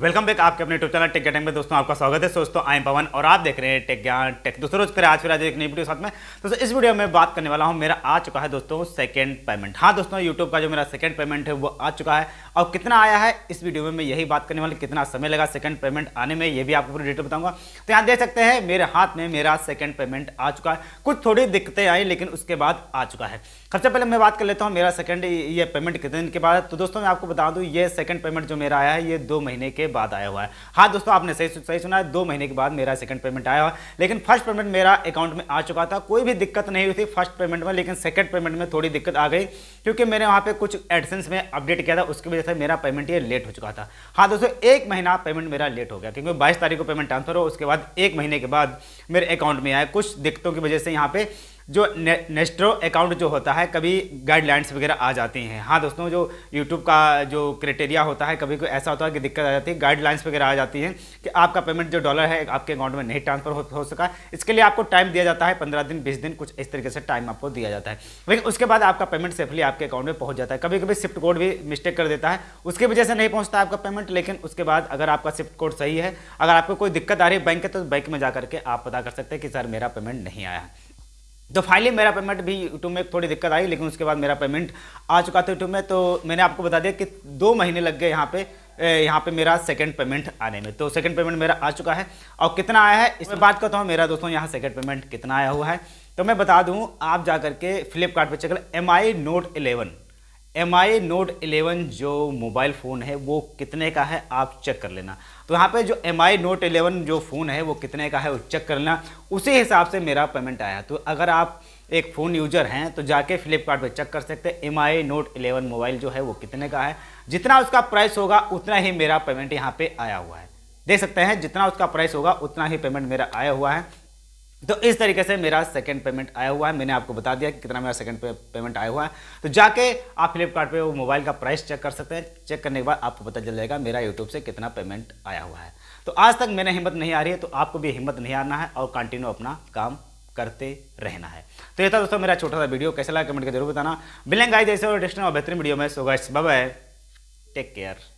welcome back आपके अपने YouTube channel take take में दोस्तों आपका स्वागत है दोस्तों आई पवन और आप देख रहे हैं टेक ज्ञान टेक दोस्तों रोज करें आज फिर आज एक नई वीडियो साथ में दोस्तों इस वीडियो में बात करने वाला हूँ मेरा आ चुका है दोस्तों सेकंड पेमेंट हाँ दोस्तों यूट्यूब का जो मेरा सेकंड पेमेंट है वो आ चुका है और कितना आया है इस वीडियो में मैं यही बात करने वाला कितना समय लगा सेकंड पेमेंट आने में ये भी आपको पूरी डिटेल बताऊंगा तो यहाँ देख सकते हैं मेरे हाथ में मेरा सेकंड पेमेंट आ चुका है कुछ थोड़ी दिक्कतें आई लेकिन उसके बाद आ चुका है सबसे पहले मैं बात कर लेता हूँ मेरा सेकंड ये पेमेंट कितने दिन के बाद तो दोस्तों मैं आपको बता दूँ ये सेकंड पेमेंट जो मेरा आया है ये दो महीने के बाद आया हुआ है हाँ दोस्तों आपने सही सही सुना है दो महीने के बाद मेरा सेकंड पेमेंट आया हुआ लेकिन फर्स्ट पेमेंट मेरा अकाउंट में आ चुका था कोई भी दिक्कत नहीं हुई थी फर्स्ट पेमेंट में लेकिन सेकंड पेमेंट में थोड़ी दिक्कत आ गई क्योंकि मैंने वहाँ पर कुछ एडसेंस में अपडेट किया था उसकी वजह से मेरा पेमेंट ये लेट हो चुका था हाँ दोस्तों एक महीना पेमेंट मेरा लेट हो गया क्योंकि बाईस तारीख को पेमेंट ट्रांसफर हो उसके बाद एक महीने के बाद मेरे अकाउंट में आया कुछ दिक्कतों की वजह से यहाँ पर जो ने, नेस्ट्रो अकाउंट जो होता है कभी गाइडलाइंस वगैरह आ जाती हैं हाँ दोस्तों जो यूट्यूब का जो क्राइटेरिया होता है कभी कोई ऐसा होता है कि दिक्कत आ जाती है गाइडलाइंस वगैरह आ जाती हैं कि आपका पेमेंट जो डॉलर है आपके अकाउंट में नहीं ट्रांसफर हो, हो सका इसके लिए आपको टाइम दिया जाता है पंद्रह दिन बीस दिन कुछ इस तरीके से टाइम आपको दिया जाता है लेकिन उसके बाद आपका पेमेंट सेफली आपके अकाउंट में पहुँच जाता है कभी कभी शिफ्ट कोड भी मिस्टेक कर देता है उसकी वजह से नहीं पहुँचता आपका पेमेंट लेकिन उसके बाद अगर आपका शिफ्ट कोड सही है अगर आपको कोई दिक्कत आ रही है बैंक के तो बैंक में जा करके आप पता कर सकते हैं कि सर मेरा पेमेंट नहीं आया तो फाइनली मेरा पेमेंट भी यूट्यूब में थोड़ी दिक्कत आई लेकिन उसके बाद मेरा पेमेंट आ चुका था यूट्यूब में तो मैंने आपको बता दिया कि दो महीने लग गए यहाँ पे यहाँ पे मेरा सेकंड पेमेंट आने में तो सेकंड पेमेंट मेरा आ चुका है और कितना आया है इसमें बात करता हूँ मेरा दोस्तों यहाँ सेकंड पेमेंट कितना आया हुआ है तो मैं बता दूँ आप जा करके फ्लिपकार्ट पर M I note eleven M I note eleven जो मोबाइल फ़ोन है वो कितने का है आप चेक कर लेना तो यहाँ पे जो एम आई नोट इलेवन जो फ़ोन है वो कितने का है वो चेक कर लेना उसी हिसाब से मेरा पेमेंट आया तो अगर आप एक फ़ोन यूजर हैं तो जाके फ्लिपकार्ट चेक कर सकते हैं M I note eleven mobile जो है वो कितने का है जितना उसका प्राइस होगा उतना ही मेरा पेमेंट यहाँ पर आया हुआ है देख सकते हैं जितना उसका प्राइस होगा उतना ही पेमेंट मेरा आया हुआ है तो इस तरीके से मेरा सेकंड पेमेंट आया हुआ है मैंने आपको बता दिया कि कितना मेरा सेकंड पेमेंट आया हुआ है तो जाके आप फ्लिपकार्ट वो मोबाइल का प्राइस चेक कर सकते हैं चेक करने के बाद आपको पता चल जाएगा मेरा यूट्यूब से कितना पेमेंट आया हुआ है तो आज तक मैंने हिम्मत नहीं आ रही है तो आपको भी हिम्मत नहीं आना है और कंटिन्यू अपना काम करते रहना है तो ये था दोस्तों मेरा छोटा सा वीडियो कैसा लगा कमेंट कर जरूर बताना मिलेंगे जैसे और बेहतरीन वीडियो में so guys bye take care